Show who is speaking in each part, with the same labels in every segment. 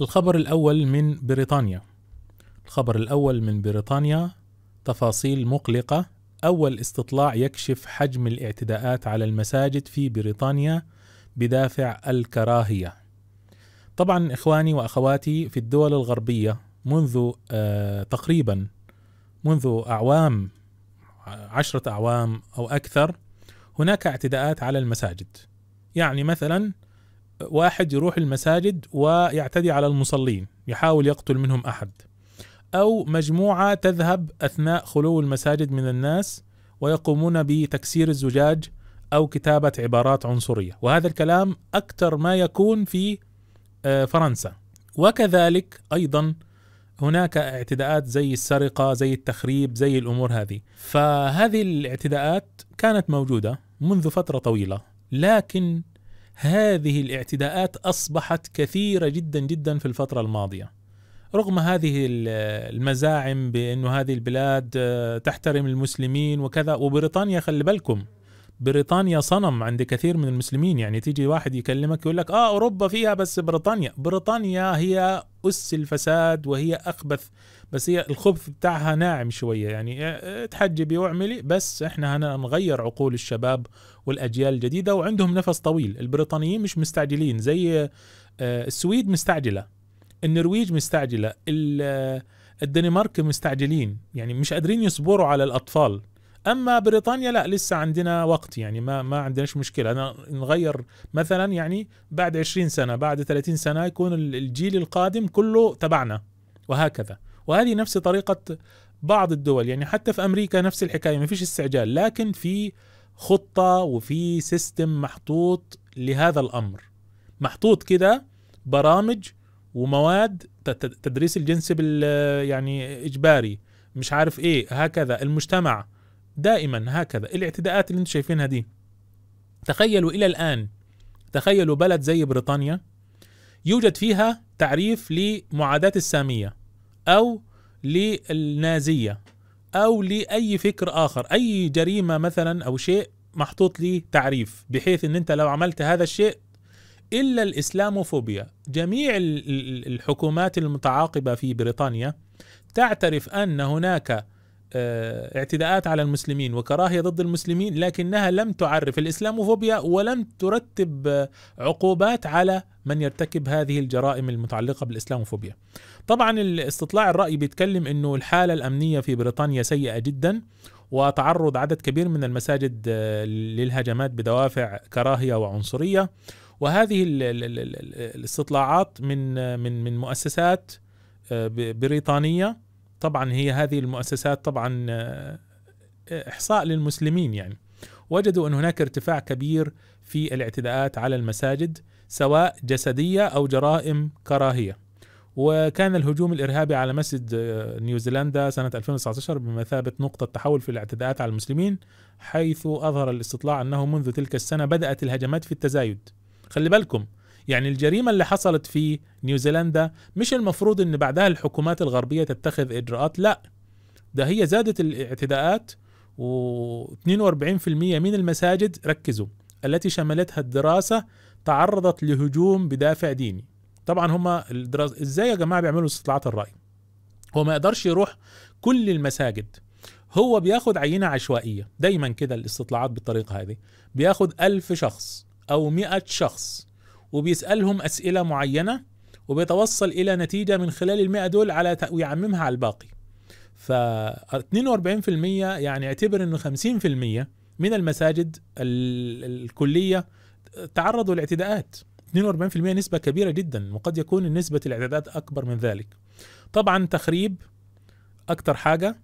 Speaker 1: الخبر الأول من بريطانيا الخبر الأول من بريطانيا تفاصيل مقلقة أول استطلاع يكشف حجم الاعتداءات على المساجد في بريطانيا بدافع الكراهية طبعا إخواني وأخواتي في الدول الغربية منذ آه، تقريبا منذ أعوام عشرة أعوام أو أكثر هناك اعتداءات على المساجد يعني مثلا واحد يروح المساجد ويعتدي على المصلين يحاول يقتل منهم احد او مجموعه تذهب اثناء خلو المساجد من الناس ويقومون بتكسير الزجاج او كتابه عبارات عنصريه وهذا الكلام اكثر ما يكون في آه، فرنسا وكذلك ايضا هناك اعتداءات زي السرقه زي التخريب زي الامور هذه فهذه الاعتداءات كانت موجوده منذ فتره طويله لكن هذه الاعتداءات اصبحت كثيره جدا جدا في الفتره الماضيه رغم هذه المزاعم بانه هذه البلاد آه، تحترم المسلمين وكذا وبريطانيا خلي بالكم بريطانيا صنم عند كثير من المسلمين يعني تيجي واحد يكلمك يقول لك اه اوروبا فيها بس بريطانيا بريطانيا هي اس الفساد وهي اخبث بس هي الخبث بتاعها ناعم شويه يعني اتحجبي آه، آه، واعملي بس احنا هنغير عقول الشباب والاجيال الجديده وعندهم نفس طويل البريطانيين مش مستعجلين زي آه، السويد مستعجله النرويج مستعجله الدنمارك مستعجلين يعني مش قادرين يصبروا على الاطفال اما بريطانيا لا لسه عندنا وقت يعني ما ما عندناش مشكله أنا نغير مثلا يعني بعد 20 سنه بعد 30 سنه يكون الجيل القادم كله تبعنا وهكذا وهذه نفس طريقة بعض الدول يعني حتى في أمريكا نفس الحكاية ما فيش استعجال لكن في خطة وفي سيستم محطوط لهذا الأمر محطوط كده برامج ومواد تدريس الجنس بال يعني إجباري مش عارف إيه هكذا المجتمع دائما هكذا الاعتداءات اللي انتم شايفينها دي تخيلوا الى الان تخيلوا بلد زي بريطانيا يوجد فيها تعريف لمعاداة السامية او للنازيه او لاي فكر اخر اي جريمه مثلا او شيء محطوط ليه تعريف بحيث ان انت لو عملت هذا الشيء الا الاسلاموفوبيا جميع الحكومات المتعاقبه في بريطانيا تعترف ان هناك آه، اعتداءات على المسلمين وكراهيه ضد المسلمين لكنها لم تعرف الاسلاموفوبيا ولم ترتب عقوبات على من يرتكب هذه الجرائم المتعلقه بالاسلاموفوبيا. طبعا الاستطلاع الراي بيتكلم انه الحاله الامنيه في بريطانيا سيئه جدا وتعرض عدد كبير من المساجد آه، للهجمات بدوافع كراهيه وعنصريه وهذه الاستطلاعات من آه، من من مؤسسات بريطانيه طبعا هي هذه المؤسسات طبعا آه، إحصاء للمسلمين يعني وجدوا أن هناك ارتفاع كبير في الاعتداءات على المساجد سواء جسدية أو جرائم كراهية وكان الهجوم الإرهابي على مسجد آه، نيوزيلندا سنة 2019 بمثابة نقطة تحول في الاعتداءات على المسلمين حيث أظهر الاستطلاع أنه منذ تلك السنة بدأت الهجمات في التزايد خلي بالكم يعني الجريمه اللي حصلت في نيوزيلندا مش المفروض ان بعدها الحكومات الغربيه تتخذ اجراءات لا ده هي زادت الاعتداءات و42% من المساجد ركزوا التي شملتها الدراسه تعرضت لهجوم بدافع ديني طبعا هما الدراسة ازاي يا جماعه بيعملوا استطلاعات الراي هو ما يقدرش يروح كل المساجد هو بياخد عينة عشوائية دايما كده الاستطلاعات بالطريقة هذه بياخد ألف شخص أو مئة شخص وبيسألهم أسئلة معينة وبيتوصل إلى نتيجة من خلال المئة دول على ويعممها على الباقي ف 42% يعني اعتبر انه 50% من المساجد الكليه تعرضوا لاعتداءات 42% نسبة كبيرة جدا وقد يكون نسبة الاعتداءات أكبر من ذلك طبعا تخريب أكثر حاجة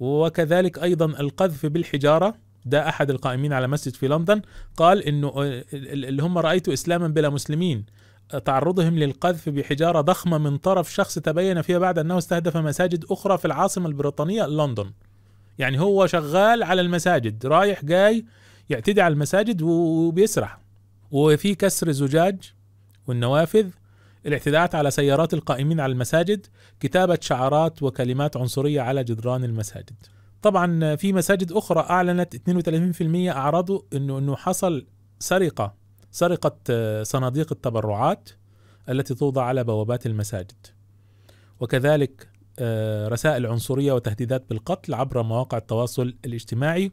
Speaker 1: وكذلك أيضا القذف بالحجارة ده احد القائمين على مسجد في لندن قال انه آه، اللي هم رايتوا اسلاما بلا مسلمين آه، تعرضهم للقذف بحجاره ضخمه من طرف شخص تبين فيها بعد انه استهدف مساجد اخرى في العاصمه البريطانيه لندن. يعني هو شغال على المساجد رايح جاي يعتدي على المساجد وبيسرح. وفي كسر زجاج والنوافذ الاعتداءات على سيارات القائمين على المساجد كتابه شعارات وكلمات عنصريه على جدران المساجد. طبعا في مساجد اخرى اعلنت 32% اعرضوا انه انه حصل سرقه سرقه آه، صناديق التبرعات التي توضع على بوابات المساجد وكذلك آه، رسائل عنصريه وتهديدات بالقتل عبر مواقع التواصل الاجتماعي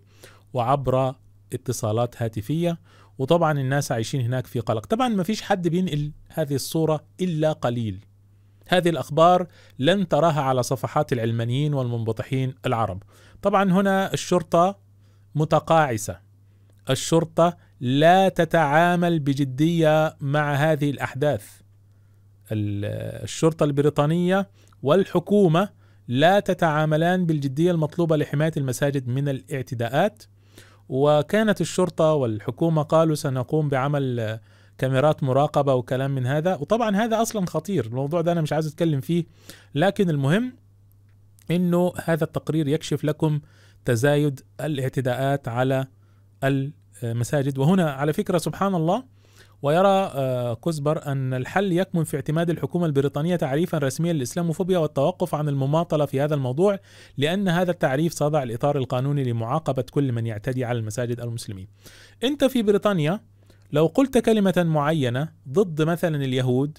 Speaker 1: وعبر اتصالات هاتفيه وطبعا الناس عايشين هناك في قلق طبعا ما فيش حد بينقل هذه الصوره الا قليل هذه الاخبار لن تراها على صفحات العلمانيين والمنبطحين العرب طبعا هنا الشرطه متقاعسه الشرطه لا تتعامل بجديه مع هذه الاحداث الشرطه البريطانيه والحكومه لا تتعاملان بالجديه المطلوبه لحمايه المساجد من الاعتداءات وكانت الشرطه والحكومه قالوا سنقوم بعمل كاميرات مراقبه وكلام من هذا وطبعا هذا اصلا خطير الموضوع ده انا مش عايز اتكلم فيه لكن المهم انه هذا التقرير يكشف لكم تزايد الاعتداءات على المساجد وهنا على فكره سبحان الله ويرى آه، كزبر أن الحل يكمن في اعتماد الحكومة البريطانية تعريفا رسميا للإسلاموفوبيا والتوقف عن المماطلة في هذا الموضوع لأن هذا التعريف صدع الإطار القانوني لمعاقبة كل من يعتدي على المساجد المسلمين أنت في بريطانيا لو قلت كلمة معينة ضد مثلا اليهود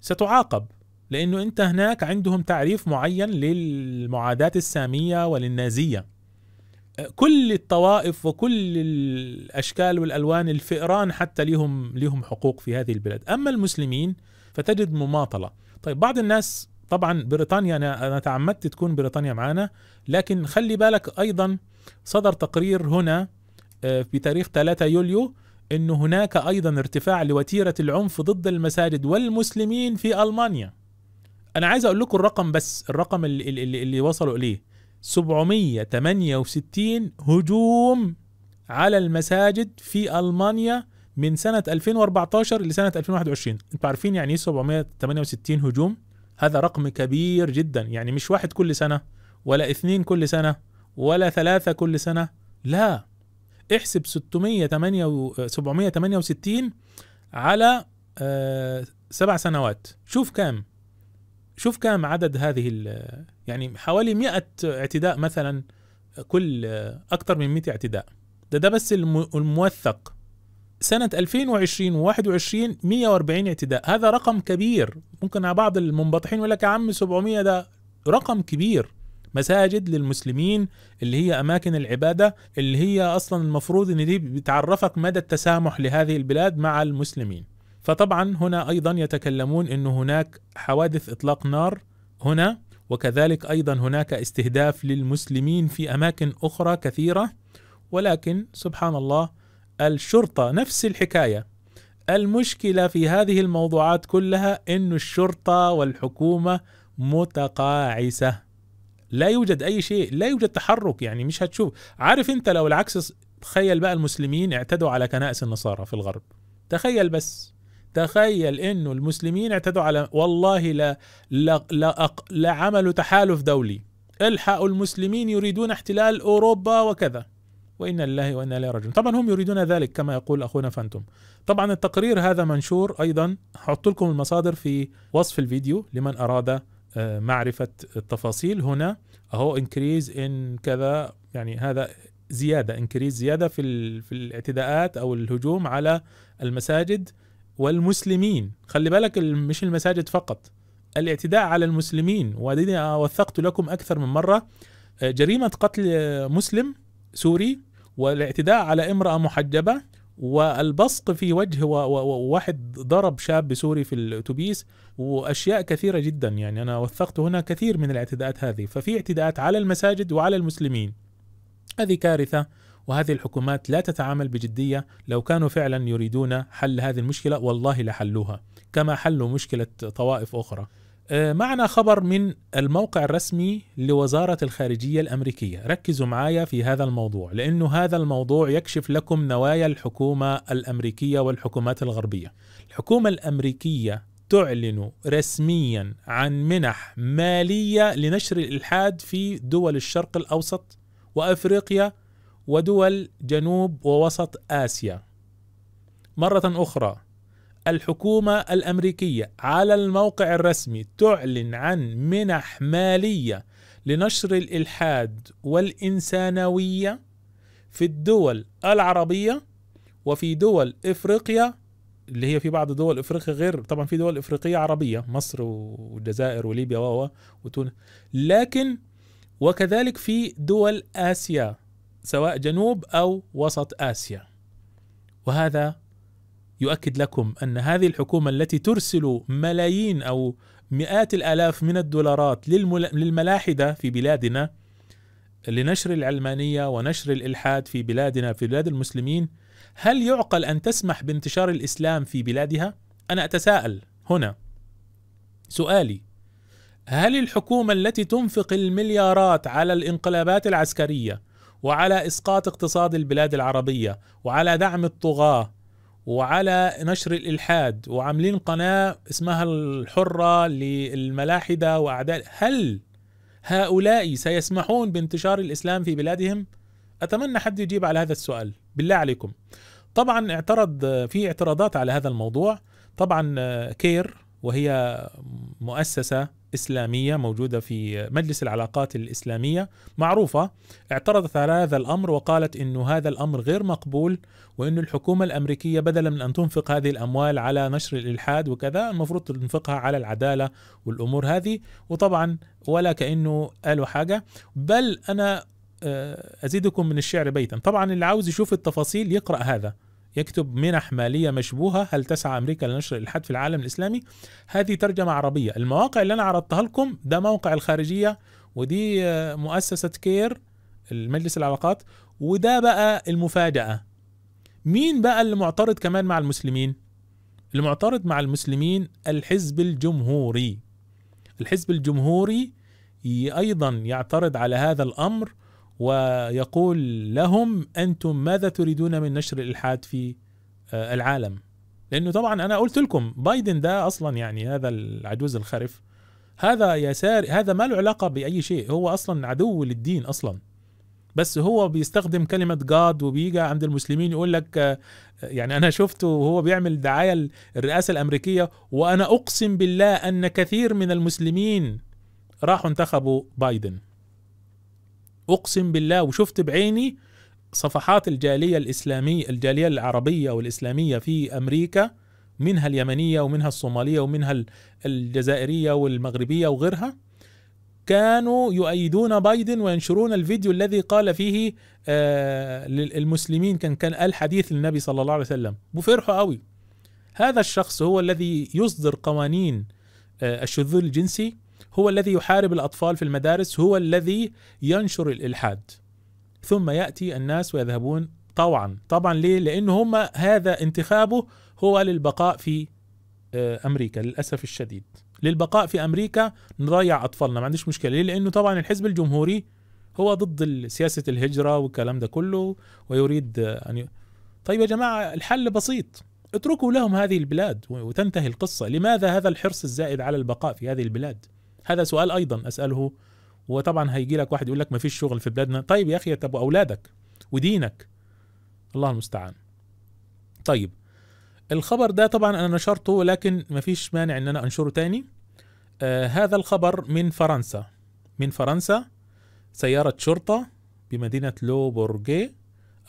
Speaker 1: ستعاقب لانه انت هناك عندهم تعريف معين للمعاداة السامية وللنازية كل الطوائف وكل الاشكال والالوان الفئران حتى لهم لهم حقوق في هذه البلاد، اما المسلمين فتجد مماطله، طيب بعض الناس طبعا بريطانيا انا انا تعمدت تكون بريطانيا معانا، لكن خلي بالك ايضا صدر تقرير هنا بتاريخ آه، 3 يوليو انه هناك ايضا ارتفاع لوتيره العنف ضد المساجد والمسلمين في المانيا. انا عايز اقول لكم الرقم بس الرقم اللي, اللي, اللي وصلوا اليه 768 هجوم على المساجد في المانيا من سنه 2014 لسنه 2021 انتوا عارفين يعني ايه 768 هجوم هذا رقم كبير جدا يعني مش واحد كل سنه ولا اثنين كل سنه ولا ثلاثه كل سنه لا احسب 608 768 على آه، سبع سنوات شوف كام شوف كم عدد هذه يعني حوالي 100 اعتداء مثلا كل اكثر من 100 اعتداء ده ده بس الموثق سنة 2020 و21 140 اعتداء هذا رقم كبير ممكن على بعض المنبطحين يقول لك يا عم 700 ده رقم كبير مساجد للمسلمين اللي هي اماكن العباده اللي هي اصلا المفروض ان دي بتعرفك مدى التسامح لهذه البلاد مع المسلمين فطبعا هنا ايضا يتكلمون انه هناك حوادث اطلاق نار هنا وكذلك ايضا هناك استهداف للمسلمين في اماكن اخرى كثيره ولكن سبحان الله الشرطه نفس الحكايه المشكله في هذه الموضوعات كلها ان الشرطه والحكومه متقاعسه لا يوجد اي شيء لا يوجد تحرك يعني مش هتشوف عارف انت لو العكس تخيل بقى المسلمين اعتدوا على كنائس النصارى في الغرب تخيل بس تخيل انه المسلمين اعتدوا على والله لا لا, لا, لا عملوا تحالف دولي الحقوا المسلمين يريدون احتلال اوروبا وكذا وإنا لله وإنا إليه راجعون طبعا هم يريدون ذلك كما يقول أخونا فانتوم طبعا التقرير هذا منشور أيضا حط لكم المصادر في وصف الفيديو لمن أراد آه، معرفة التفاصيل هنا أهو انكريز إن كذا يعني هذا زيادة انكريز زيادة في, في الاعتداءات أو الهجوم على المساجد والمسلمين خلي بالك مش المساجد فقط الاعتداء على المسلمين وديني وثقت لكم أكثر من مرة آه، جريمة قتل مسلم سوري والاعتداء على امرأة محجبة والبصق في وجه واحد ضرب شاب سوري في الاتوبيس واشياء كثيره جدا يعني انا وثقت هنا كثير من الاعتداءات هذه ففي اعتداءات على المساجد وعلى المسلمين هذه كارثه وهذه الحكومات لا تتعامل بجدية لو كانوا فعلا يريدون حل هذه المشكلة والله لحلوها كما حلوا مشكلة طوائف أخرى آه، معنا خبر من الموقع الرسمي لوزارة الخارجية الأمريكية ركزوا معايا في هذا الموضوع لأنه هذا الموضوع يكشف لكم نوايا الحكومة الأمريكية والحكومات الغربية الحكومة الأمريكية تعلن رسميا عن منح مالية لنشر الإلحاد في دول الشرق الأوسط وأفريقيا ودول جنوب ووسط آسيا. مرة أخرى الحكومة الأمريكية على الموقع الرسمي تعلن عن منح مالية لنشر الإلحاد والإنسانوية في الدول العربية وفي دول إفريقيا اللي هي في بعض دول افريقيا غير طبعا في دول افريقيه عربيه مصر والجزائر وليبيا و وتونس لكن وكذلك في دول اسيا سواء جنوب او وسط اسيا. وهذا يؤكد لكم ان هذه الحكومه التي ترسل ملايين او مئات الالاف من الدولارات للملاحده في بلادنا لنشر العلمانيه ونشر الالحاد في بلادنا في بلاد المسلمين هل يعقل ان تسمح بانتشار الاسلام في بلادها؟ انا اتساءل هنا. سؤالي هل الحكومه التي تنفق المليارات على الانقلابات العسكريه وعلى اسقاط اقتصاد البلاد العربيه وعلى دعم الطغاه وعلى نشر الالحاد وعاملين قناه اسمها الحره للملاحده واعداء هل هؤلاء سيسمحون بانتشار الاسلام في بلادهم؟ اتمنى حد يجيب على هذا السؤال بالله عليكم. طبعا اعترض في اعتراضات على هذا الموضوع طبعا كير وهي مؤسسه إسلامية موجودة في مجلس العلاقات الإسلامية معروفة اعترضت على هذا الأمر وقالت أن هذا الأمر غير مقبول وأن الحكومة الأمريكية بدلا من أن تنفق هذه الأموال على نشر الإلحاد وكذا المفروض تنفقها على العدالة والأمور هذه وطبعا ولا كأنه قالوا حاجة بل أنا آه، أزيدكم من الشعر بيتا طبعا اللي عاوز يشوف التفاصيل يقرأ هذا يكتب منح مالية مشبوهة هل تسعى أمريكا لنشر الإلحاد في العالم الإسلامي هذه ترجمة عربية المواقع اللي أنا عرضتها لكم ده موقع الخارجية ودي آه، مؤسسة كير المجلس العلاقات وده بقى المفاجأة مين بقى اللي معترض كمان مع المسلمين المعترض مع المسلمين الحزب الجمهوري الحزب الجمهوري ايضا يعترض على هذا الامر ويقول لهم انتم ماذا تريدون من نشر الالحاد في آه، العالم لانه طبعا انا قلت لكم بايدن ده اصلا يعني هذا العجوز الخرف هذا يسار هذا ما له علاقه باي شيء هو اصلا عدو للدين اصلا بس هو بيستخدم كلمة جاد وبيجي عند المسلمين يقول لك آه، يعني أنا شفته وهو بيعمل دعاية الرئاسة الأمريكية وأنا أقسم بالله أن كثير من المسلمين راحوا انتخبوا بايدن اقسم بالله وشفت بعيني صفحات الجاليه الاسلاميه الجاليه العربيه والاسلاميه في امريكا منها اليمنيه ومنها الصوماليه ومنها الجزائريه والمغربيه وغيرها كانوا يؤيدون بايدن وينشرون الفيديو الذي قال فيه آه، للمسلمين كان كان الحديث للنبي صلى الله عليه وسلم بفرحوا قوي هذا الشخص هو الذي يصدر قوانين آه، الشذوذ الجنسي هو الذي يحارب الاطفال في المدارس هو الذي ينشر الالحاد ثم ياتي الناس ويذهبون طوعا طبعا ليه لانه هم هذا انتخابه هو للبقاء في آه، امريكا للاسف الشديد للبقاء في امريكا نضيع اطفالنا ما عنديش مشكله ليه لانه طبعا الحزب الجمهوري هو ضد سياسه الهجره والكلام ده كله ويريد آه، ان ي... طيب يا جماعه الحل بسيط اتركوا لهم هذه البلاد وتنتهي القصه لماذا هذا الحرص الزائد على البقاء في هذه البلاد هذا سؤال ايضا اساله وطبعا هيجي لك واحد يقول لك ما فيش شغل في بلادنا طيب يا اخي طب واولادك ودينك الله المستعان طيب الخبر ده طبعا انا نشرته لكن ما فيش مانع ان انا انشره تاني آه هذا الخبر من فرنسا من فرنسا سيارة شرطة بمدينة لو بورجيه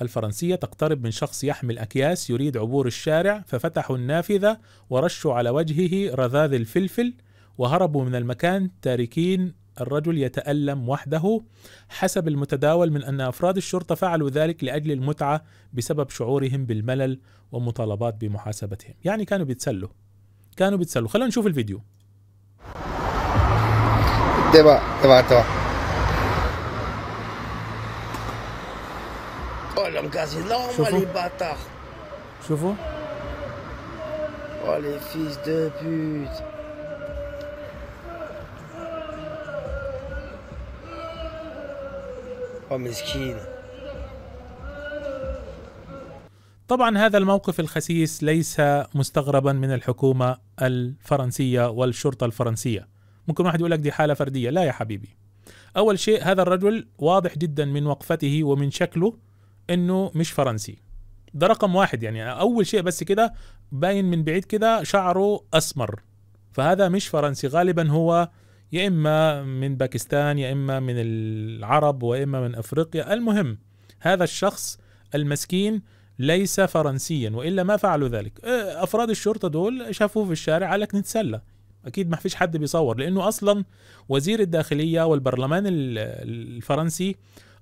Speaker 1: الفرنسية تقترب من شخص يحمل أكياس يريد عبور الشارع ففتحوا النافذة ورشوا على وجهه رذاذ الفلفل وهربوا من المكان تاركين الرجل يتألم وحده حسب المتداول من أن أفراد الشرطة فعلوا ذلك لأجل المتعة بسبب شعورهم بالملل ومطالبات بمحاسبتهم يعني كانوا بيتسلوا كانوا بيتسلوا خلونا نشوف الفيديو تبع تبع تبع شوفوا شوفوا Oh les fils de pute ومسكينة طبعا هذا الموقف الخسيس ليس مستغربا من الحكومة الفرنسية والشرطة الفرنسية ممكن واحد يقول لك دي حالة فردية لا يا حبيبي أول شيء هذا الرجل واضح جدا من وقفته ومن شكله أنه مش فرنسي ده رقم واحد يعني أول شيء بس كده باين من بعيد كده شعره أسمر فهذا مش فرنسي غالبا هو يا اما من باكستان يا اما من العرب واما من افريقيا المهم هذا الشخص المسكين ليس فرنسيا والا ما فعلوا ذلك أه، افراد الشرطه دول شافوه في الشارع قال لك نتسلى اكيد ما فيش حد بيصور لانه اصلا وزير الداخليه والبرلمان الفرنسي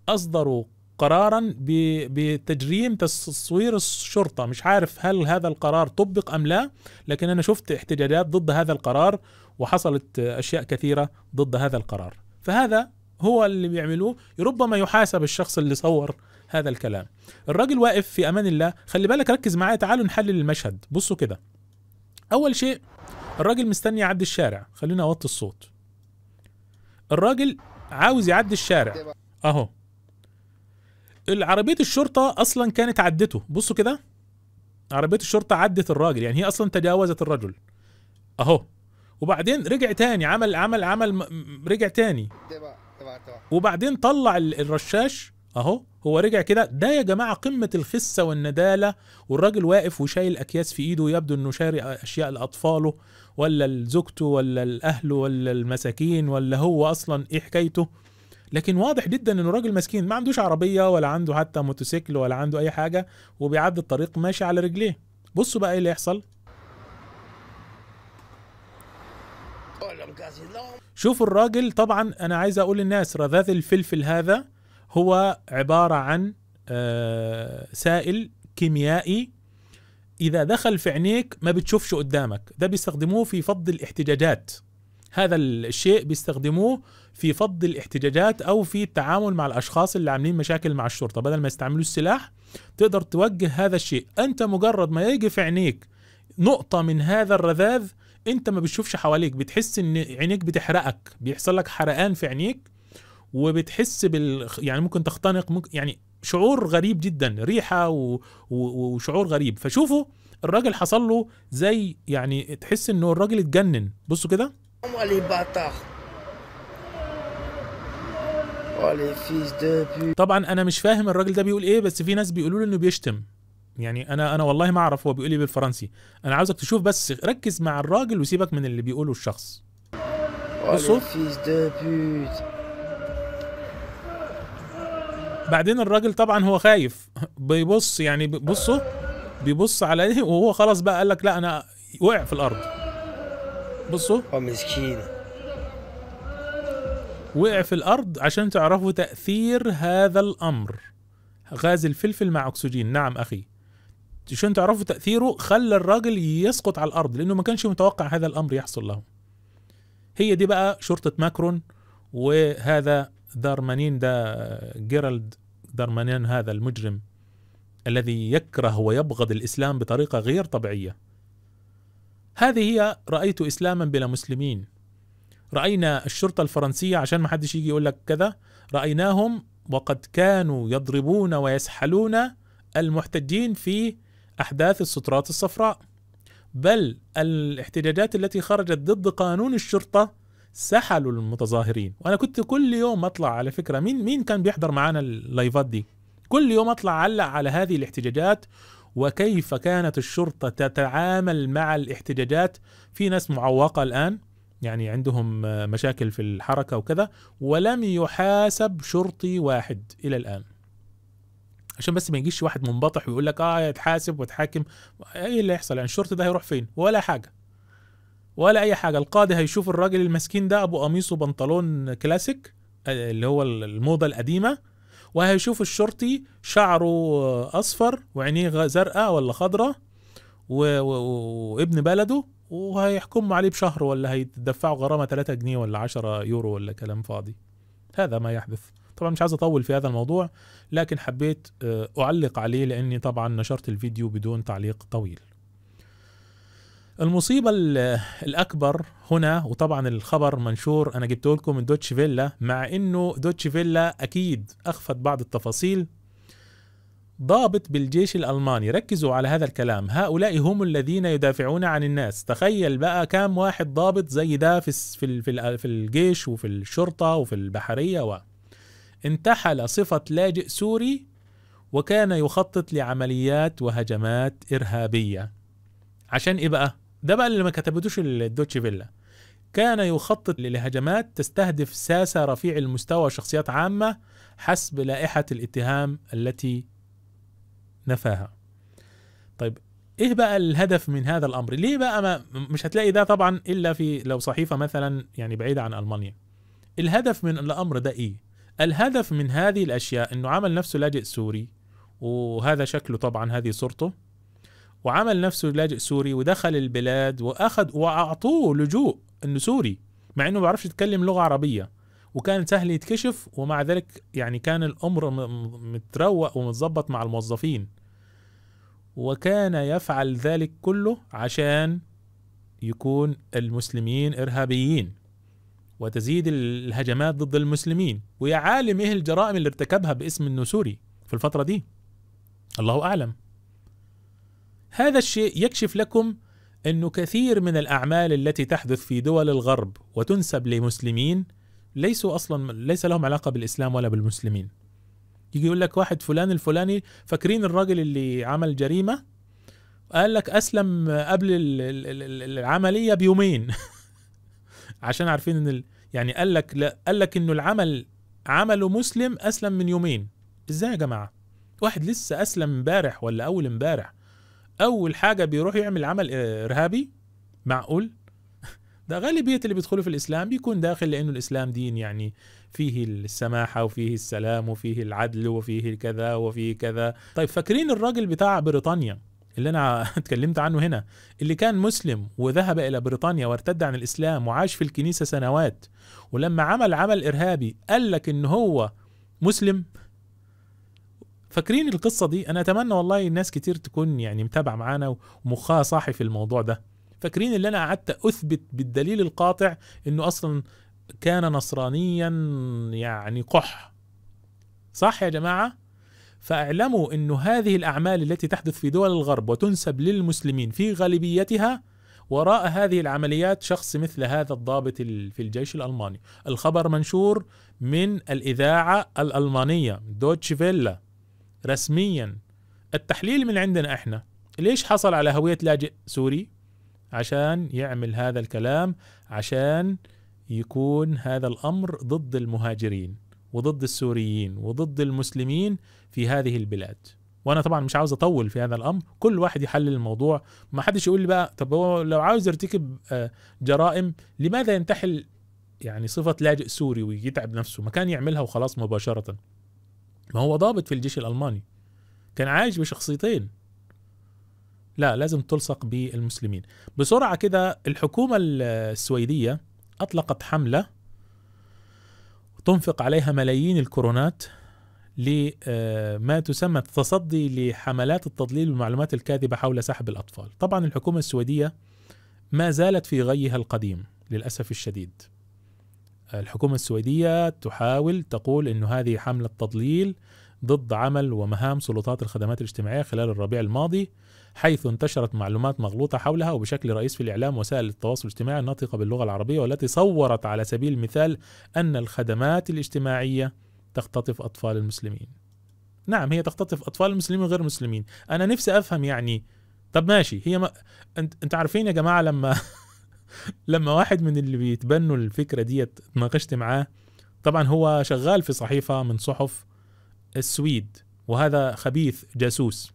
Speaker 1: اصدروا قرارا بتجريم تصوير الشرطه مش عارف هل هذا القرار طبق ام لا لكن انا شفت احتجاجات ضد هذا القرار وحصلت اشياء كثيره ضد هذا القرار فهذا هو اللي بيعملوه ربما يحاسب الشخص اللي صور هذا الكلام الراجل واقف في امان الله خلي بالك ركز معايا تعالوا نحلل المشهد بصوا كده اول شيء الراجل مستني يعدي الشارع خلينا اوطي الصوت الراجل عاوز يعدي الشارع اهو العربيه الشرطه اصلا كانت عدته بصوا كده عربيه الشرطه عدت الراجل يعني هي اصلا تجاوزت الرجل اهو وبعدين رجع تاني عمل عمل عمل رجع تاني وبعدين طلع الرشاش اهو هو رجع كده ده يا جماعه قمه الخسه والنداله والراجل واقف وشايل اكياس في ايده يبدو انه شاري اشياء لاطفاله ولا لزوجته ولا لاهله ولا المساكين ولا هو اصلا ايه حكايته لكن واضح جدا انه راجل مسكين ما عندوش عربيه ولا عنده حتى موتوسيكل ولا عنده اي حاجه وبيعدي الطريق ماشي على رجليه بصوا بقى ايه اللي يحصل شوفوا الراجل طبعا انا عايز اقول للناس رذاذ الفلفل هذا هو عباره عن آه، سائل كيميائي اذا دخل في عينيك ما بتشوفش قدامك ده بيستخدموه في فض الاحتجاجات هذا الشيء بيستخدموه في فض الاحتجاجات او في التعامل مع الاشخاص اللي عاملين مشاكل مع الشرطه بدل ما يستعملوا السلاح تقدر توجه هذا الشيء انت مجرد ما يجي في عينيك نقطه من هذا الرذاذ انت ما بتشوفش حواليك بتحس ان عينيك بتحرقك بيحصل لك حرقان في عينيك وبتحس بال يعني ممكن تختنق ممكن يعني شعور غريب جدا ريحه و... و... وشعور غريب فشوفوا الراجل حصل له زي يعني تحس انه الراجل اتجنن بصوا كده طبعا انا مش فاهم الراجل ده بيقول ايه بس في ناس بيقولوا له انه بيشتم يعني انا انا والله ما اعرف هو بيقول ايه بالفرنسي انا عاوزك تشوف بس ركز مع الراجل وسيبك من اللي بيقوله الشخص الصوت oh, بعدين الراجل طبعا هو خايف بيبص يعني بصوا بيبص على ايه وهو خلاص بقى قال لك لا انا وقع في الارض بصوا هو oh, مسكين وقع في الارض عشان تعرفوا تاثير هذا الامر غاز الفلفل مع اكسجين نعم اخي عشان تعرفوا تاثيره خلى الراجل يسقط على الارض لانه ما كانش متوقع هذا الامر يحصل له هي دي بقى شرطه ماكرون وهذا دارمانين ده جيرالد دارمانين هذا المجرم الذي يكره ويبغض الاسلام بطريقه غير طبيعيه هذه هي رايت اسلاما بلا مسلمين راينا الشرطه الفرنسيه عشان ما حدش يجي يقول لك كذا رايناهم وقد كانوا يضربون ويسحلون المحتجين في احداث السترات الصفراء بل الاحتجاجات التي خرجت ضد قانون الشرطه سحلوا المتظاهرين وانا كنت كل يوم اطلع على فكره مين مين كان بيحضر معانا اللايفات دي كل يوم اطلع علق على هذه الاحتجاجات وكيف كانت الشرطه تتعامل مع الاحتجاجات في ناس معوقه الان يعني عندهم مشاكل في الحركه وكذا ولم يحاسب شرطي واحد الى الان عشان بس ما يجيش واحد منبطح ويقول لك اه اتحاسب واتحاكم ايه اللي هيحصل يعني الشرطي ده هيروح فين ولا حاجه ولا اي حاجه القاضي هيشوف الراجل المسكين ده ابو قميص وبنطلون كلاسيك آه، اللي هو الموضه القديمه وهيشوف الشرطي شعره اصفر وعينيه زرقاء ولا خضراء وابن بلده وهيحكم عليه بشهر ولا هيدفعوا غرامه 3 جنيه ولا 10 يورو ولا كلام فاضي هذا ما يحدث طبعا مش عايز اطول في هذا الموضوع لكن حبيت آه، اعلق عليه لاني طبعا نشرت الفيديو بدون تعليق طويل المصيبة الأكبر هنا وطبعا الخبر منشور أنا جبته لكم من دوتش فيلا مع إنه دوتش فيلا أكيد أخفت بعض التفاصيل ضابط بالجيش الألماني ركزوا على هذا الكلام هؤلاء هم الذين يدافعون عن الناس تخيل بقى كام واحد ضابط زي ده في, في, في, في الجيش وفي الشرطة وفي البحرية و... انتحل صفة لاجئ سوري وكان يخطط لعمليات وهجمات إرهابية عشان إيه بقى؟ ده بقى اللي ما كتبتوش الدوتشي فيلا كان يخطط لهجمات تستهدف ساسة رفيع المستوى وشخصيات عامة حسب لائحة الاتهام التي نفاها طيب ايه بقى الهدف من هذا الامر ليه بقى ما مش هتلاقي ده طبعا الا في لو صحيفه مثلا يعني بعيده عن المانيا الهدف من الامر ده ايه الهدف من هذه الاشياء انه عمل نفسه لاجئ سوري وهذا شكله طبعا هذه صورته وعمل نفسه لاجئ سوري ودخل البلاد واخذ واعطوه لجوء انه سوري مع انه ما بيعرفش يتكلم لغه عربيه وكان سهل يتكشف ومع ذلك يعني كان الامر متروق ومتظبط مع الموظفين وكان يفعل ذلك كله عشان يكون المسلمين ارهابيين وتزيد الهجمات ضد المسلمين ويا عالم ايه الجرائم اللي ارتكبها باسم انه سوري في الفترة دي الله اعلم هذا الشيء يكشف لكم انه كثير من الاعمال التي تحدث في دول الغرب وتنسب لمسلمين ليسوا اصلا ليس لهم علاقه بالاسلام ولا بالمسلمين يجي يقول لك واحد فلان الفلاني فاكرين الراجل اللي عمل جريمه قال لك اسلم قبل العمليه بيومين عشان عارفين ان يعني قال لك لا قال لك انه العمل عمله مسلم اسلم من يومين ازاي يا جماعه واحد لسه اسلم امبارح ولا اول امبارح اول حاجه بيروح يعمل عمل آه، ارهابي معقول ده غالبيه اللي بيدخلوا في الاسلام بيكون داخل لانه الاسلام دين يعني فيه السماحه وفيه السلام وفيه العدل وفيه كذا وفيه كذا طيب فاكرين الراجل بتاع بريطانيا اللي انا اتكلمت عنه هنا اللي كان مسلم وذهب الى بريطانيا وارتد عن الاسلام وعاش في الكنيسه سنوات ولما عمل عمل ارهابي قال لك ان هو مسلم فاكرين القصه دي انا اتمنى والله الناس كتير تكون يعني متابعه معانا ومخها صاحي في الموضوع ده فاكرين اللي انا قعدت اثبت بالدليل القاطع انه اصلا كان نصرانيا يعني قح صح يا جماعه فاعلموا أن هذه الأعمال التي تحدث في دول الغرب وتنسب للمسلمين في غالبيتها وراء هذه العمليات شخص مثل هذا الضابط في الجيش الألماني الخبر منشور من الإذاعة الألمانية دوتش فيلا رسميا التحليل من عندنا احنا ليش حصل على هوية لاجئ سوري عشان يعمل هذا الكلام عشان يكون هذا الأمر ضد المهاجرين وضد السوريين وضد المسلمين في هذه البلاد وانا طبعا مش عاوز اطول في هذا الامر كل واحد يحلل الموضوع ما حدش يقول لي بقى طب هو لو عاوز يرتكب آه، جرائم لماذا ينتحل يعني صفه لاجئ سوري ويتعب نفسه ما كان يعملها وخلاص مباشره ما هو ضابط في الجيش الالماني كان عايش بشخصيتين لا لازم تلصق بالمسلمين بسرعه كده الحكومه السويديه اطلقت حمله تنفق عليها ملايين الكورونات لما آه، تسمى التصدي لحملات التضليل والمعلومات الكاذبة حول سحب الأطفال طبعا الحكومة السويدية ما زالت في غيها القديم للأسف الشديد الحكومة السويدية تحاول تقول أن هذه حملة تضليل ضد عمل ومهام سلطات الخدمات الاجتماعية خلال الربيع الماضي حيث انتشرت معلومات مغلوطة حولها وبشكل رئيس في الإعلام وسائل التواصل الاجتماعي الناطقة باللغة العربية والتي صورت على سبيل المثال أن الخدمات الاجتماعية تختطف أطفال المسلمين نعم هي تختطف أطفال المسلمين وغير المسلمين أنا نفسي أفهم يعني طب ماشي هي ما... أنت... أنت عارفين يا جماعة لما لما واحد من اللي بيتبنوا الفكرة دي اتناقشت معاه طبعا هو شغال في صحيفة من صحف السويد وهذا خبيث جاسوس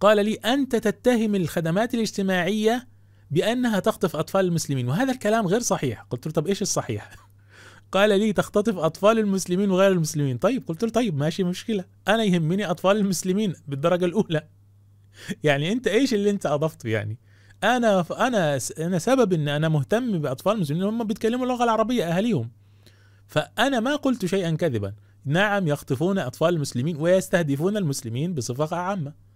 Speaker 1: قال لي أنت تتهم الخدمات الاجتماعية بأنها تخطف أطفال المسلمين وهذا الكلام غير صحيح قلت له طب إيش الصحيح قال لي تختطف أطفال المسلمين وغير المسلمين طيب قلت له طيب ماشي مشكلة أنا يهمني أطفال المسلمين بالدرجة الأولى يعني أنت إيش اللي أنت أضفته يعني أنا أنا أنا سبب إن أنا مهتم بأطفال المسلمين هم بيتكلموا اللغة العربية أهاليهم فأنا ما قلت شيئا كذبا نعم يخطفون أطفال المسلمين ويستهدفون المسلمين بصفة عامة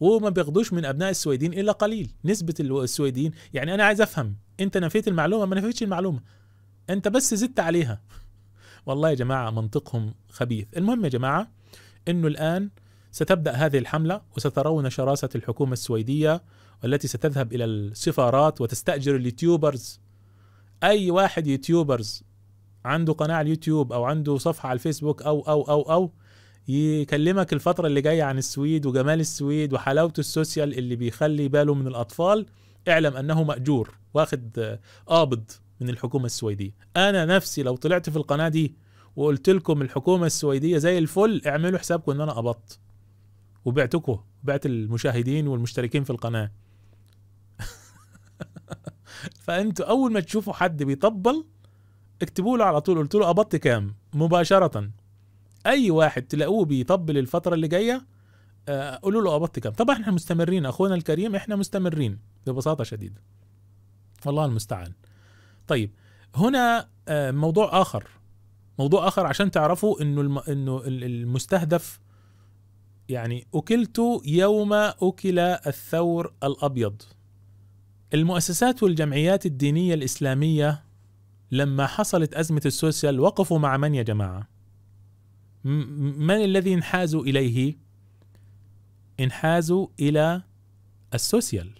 Speaker 1: وما بياخدوش من ابناء السويدين الا قليل نسبه السويدين يعني انا عايز افهم انت نفيت المعلومه ما نفيتش المعلومه انت بس زدت عليها والله يا جماعه منطقهم خبيث المهم يا جماعه انه الان ستبدا هذه الحمله وسترون شراسه الحكومه السويديه والتي ستذهب الى السفارات وتستاجر اليوتيوبرز اي واحد يوتيوبرز عنده قناه على اليوتيوب او عنده صفحه على الفيسبوك او او او او يكلمك الفترة اللي جاية عن السويد وجمال السويد وحلاوة السوسيال اللي بيخلي باله من الأطفال اعلم أنه مأجور واخد آه، قابض من الحكومة السويدية أنا نفسي لو طلعت في القناة دي وقلت لكم الحكومة السويدية زي الفل اعملوا حسابكم أن أنا قبضت وبعتكم بعت المشاهدين والمشتركين في القناة فأنتوا أول ما تشوفوا حد بيطبل اكتبوا له على طول قلت له قبضت كام مباشرة اي واحد تلاقوه بيطبل الفتره اللي جايه آه، قولوا له قبضت كام طبعا احنا مستمرين اخونا الكريم احنا مستمرين ببساطه شديده والله المستعان طيب هنا آه، موضوع اخر موضوع اخر عشان تعرفوا انه الم... انه المستهدف يعني اكلت يوم اكل الثور الابيض المؤسسات والجمعيات الدينيه الاسلاميه لما حصلت ازمه السوشيال وقفوا مع من يا جماعه من الذي انحازوا اليه؟ انحازوا الى السوسيال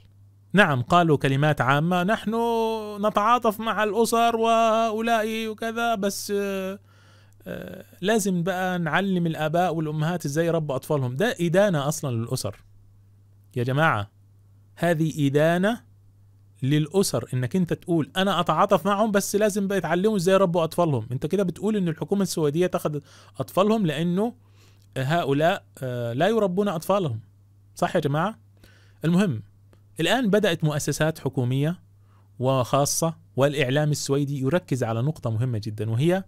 Speaker 1: نعم قالوا كلمات عامه نحن نتعاطف مع الاسر وهؤلاء وكذا بس آه، آه، لازم بقى نعلم الاباء والامهات ازاي يربوا اطفالهم ده ادانه اصلا للاسر يا جماعه هذه ادانه للاسر انك انت تقول انا اتعاطف معهم بس لازم بقى يتعلموا ازاي يربوا اطفالهم انت كده بتقول ان الحكومه السويديه تاخذ اطفالهم لانه هؤلاء آه، لا يربون اطفالهم صح يا جماعه المهم الان بدات مؤسسات حكوميه وخاصه والاعلام السويدي يركز على نقطه مهمه جدا وهي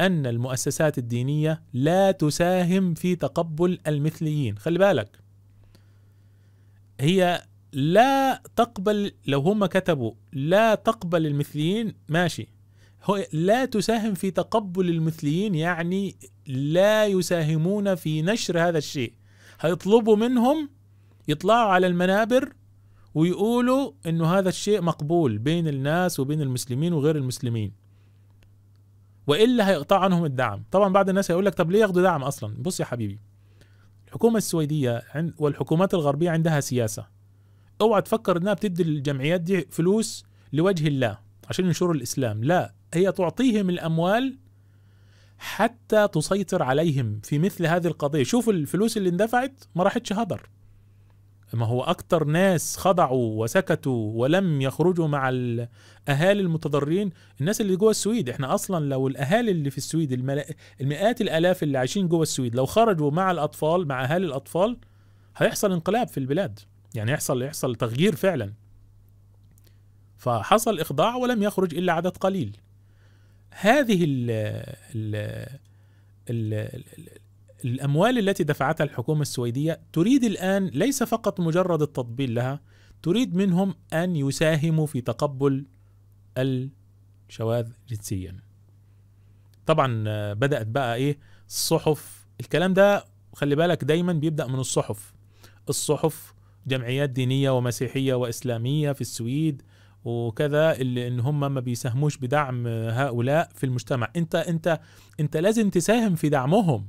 Speaker 1: ان المؤسسات الدينيه لا تساهم في تقبل المثليين خلي بالك هي لا تقبل لو هم كتبوا لا تقبل المثليين ماشي هو لا تساهم في تقبل المثليين يعني لا يساهمون في نشر هذا الشيء هيطلبوا منهم يطلعوا على المنابر ويقولوا انه هذا الشيء مقبول بين الناس وبين المسلمين وغير المسلمين والا هيقطع عنهم الدعم طبعا بعض الناس هيقول لك طب ليه ياخدوا دعم اصلا بص يا حبيبي الحكومه السويديه والحكومات الغربيه عندها سياسه اوعى تفكر انها بتدي الجمعيات دي فلوس لوجه الله عشان ينشروا الاسلام لا هي تعطيهم الاموال حتى تسيطر عليهم في مثل هذه القضيه شوف الفلوس اللي اندفعت ما راحتش هدر ما هو اكتر ناس خضعوا وسكتوا ولم يخرجوا مع الاهالي المتضررين الناس اللي جوه السويد احنا اصلا لو الاهالي اللي في السويد الملا... المئات الالاف اللي عايشين جوه السويد لو خرجوا مع الاطفال مع اهالي الاطفال هيحصل انقلاب في البلاد يعني يحصل يحصل تغيير فعلا فحصل إخضاع ولم يخرج إلا عدد قليل هذه ال ال ال الـ الأموال التي دفعتها الحكومة السويدية تريد الآن ليس فقط مجرد التطبيل لها تريد منهم أن يساهموا في تقبل الشواذ جنسيا طبعا بدأت بقى إيه الصحف الكلام ده خلي بالك دايما بيبدأ من الصحف الصحف جمعيات دينيه ومسيحيه واسلاميه في السويد وكذا اللي ان هم ما بيساهموش بدعم هؤلاء في المجتمع انت انت انت لازم تساهم في دعمهم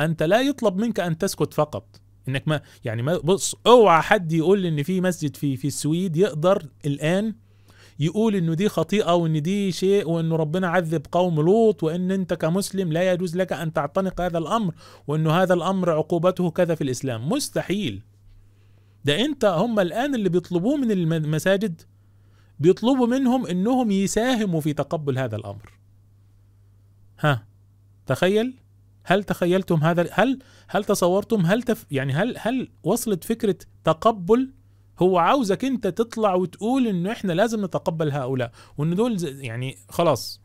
Speaker 1: انت لا يطلب منك ان تسكت فقط انك ما يعني ما بص اوعى حد يقول ان في مسجد في في السويد يقدر الان يقول انه دي خطيئه وان دي شيء وانه ربنا عذب قوم لوط وان انت كمسلم لا يجوز لك ان تعتنق هذا الامر وانه هذا الامر عقوبته كذا في الاسلام مستحيل ده انت هم الان اللي بيطلبوه من المساجد بيطلبوا منهم انهم يساهموا في تقبل هذا الامر ها تخيل هل تخيلتم هذا هل هل تصورتم هل تف يعني هل هل وصلت فكره تقبل هو عاوزك انت تطلع وتقول انه احنا لازم نتقبل هؤلاء وان دول يعني خلاص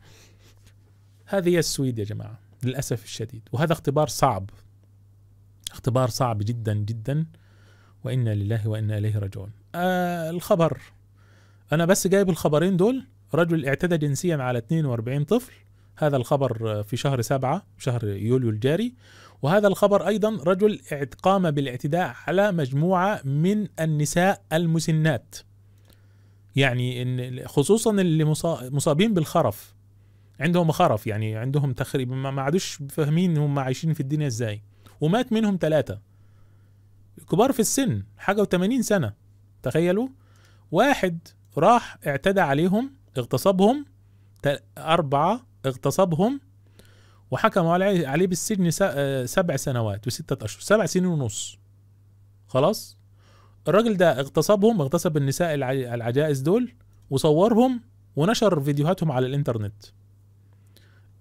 Speaker 1: هذه هي السويد يا جماعه للاسف الشديد وهذا اختبار صعب اختبار صعب جدا جدا وإنا لله وإنا إليه راجعون آه الخبر أنا بس جايب الخبرين دول رجل اعتدى جنسيا على 42 طفل هذا الخبر في شهر سبعة شهر يوليو الجاري وهذا الخبر أيضا رجل قام بالاعتداء على مجموعة من النساء المسنات يعني إن خصوصا اللي مصابين بالخرف عندهم خرف يعني عندهم تخريب ما عادوش فاهمين هم عايشين في الدنيا ازاي ومات منهم ثلاثة كبار في السن حاجه و80 سنه تخيلوا واحد راح اعتدى عليهم اغتصبهم أربعة اغتصبهم وحكموا عليه بالسجن سبع سنوات وستة أشهر سبع سنين ونص خلاص الراجل ده اغتصبهم اغتصب النساء العجائز دول وصورهم ونشر فيديوهاتهم على الانترنت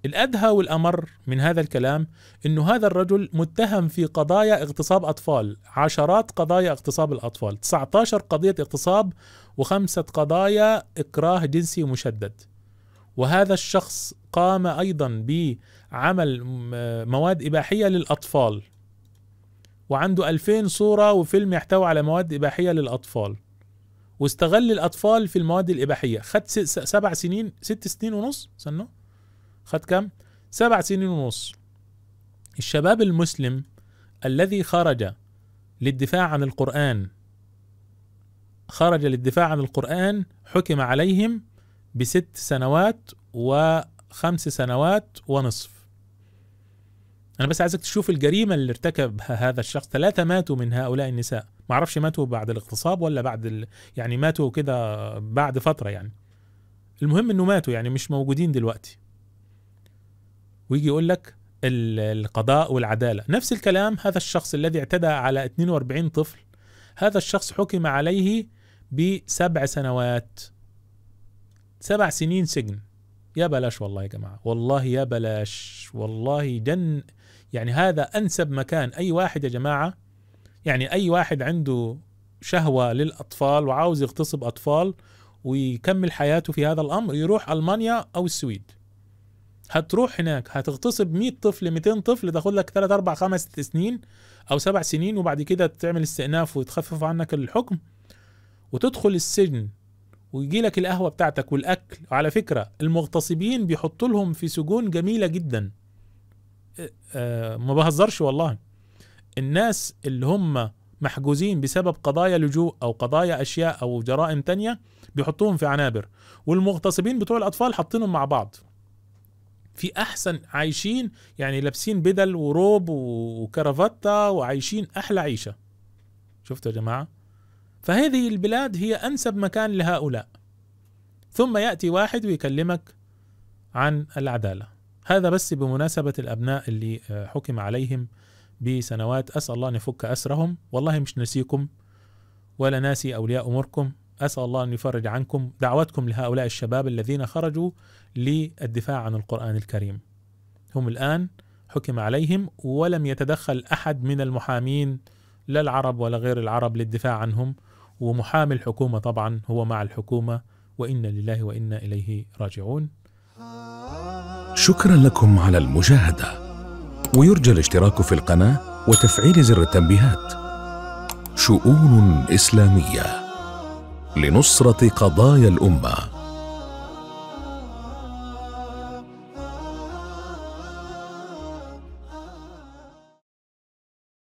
Speaker 1: الأدهى والأمر من هذا الكلام أنه هذا الرجل متهم في قضايا اغتصاب أطفال عشرات قضايا اغتصاب الأطفال 19 قضية اغتصاب وخمسة قضايا إكراه جنسي مشدد وهذا الشخص قام أيضا بعمل مواد إباحية للأطفال وعنده 2000 صورة وفيلم يحتوي على مواد إباحية للأطفال واستغل الأطفال في المواد الإباحية خد سبع سنين ست سنين ونص سنه خد كم؟ سبع سنين ونص الشباب المسلم الذي خرج للدفاع عن القرآن خرج للدفاع عن القرآن حكم عليهم بست سنوات وخمس سنوات ونصف أنا بس عايزك تشوف الجريمة اللي ارتكبها هذا الشخص ثلاثة ماتوا من هؤلاء النساء ما عرفش ماتوا بعد الاغتصاب ولا بعد ال... يعني ماتوا كده بعد فترة يعني المهم انه ماتوا يعني مش موجودين دلوقتي ويجي يقول لك القضاء والعداله نفس الكلام هذا الشخص الذي اعتدى على 42 طفل هذا الشخص حكم عليه بسبع سنوات سبع سنين سجن يا بلاش والله يا جماعه والله يا بلاش والله جن يعني هذا انسب مكان اي واحد يا جماعه يعني اي واحد عنده شهوه للاطفال وعاوز يغتصب اطفال ويكمل حياته في هذا الامر يروح المانيا او السويد هتروح هناك هتغتصب 100 طفل 200 طفل تاخد لك 3 4 5 سنين او 7 سنين وبعد كده تعمل استئناف وتخفف عنك الحكم وتدخل السجن ويجي لك القهوه بتاعتك والاكل وعلى فكره المغتصبين بيحطوا لهم في سجون جميله جدا آه،, أه ما بهزرش والله الناس اللي هم محجوزين بسبب قضايا لجوء او قضايا اشياء او جرائم تانية بيحطوهم في عنابر والمغتصبين بتوع الاطفال حاطينهم مع بعض في احسن عايشين يعني لابسين بدل وروب وكرافتة وعايشين احلى عيشه شفتوا يا جماعه فهذه البلاد هي انسب مكان لهؤلاء ثم ياتي واحد ويكلمك عن العداله هذا بس بمناسبه الابناء اللي آه، حكم عليهم بسنوات اسال الله ان يفك اسرهم والله مش ناسيكم ولا ناسي اولياء اموركم أسأل الله أن يفرج عنكم دعوتكم لهؤلاء الشباب الذين خرجوا للدفاع عن القرآن الكريم هم الآن حكم عليهم ولم يتدخل أحد من المحامين لا العرب ولا غير العرب للدفاع عنهم ومحامي الحكومة طبعا هو مع الحكومة وإنا لله وإنا إليه راجعون شكرا لكم على المشاهدة ويرجى الاشتراك في القناة وتفعيل زر التنبيهات شؤون إسلامية لنصرة قضايا الأمة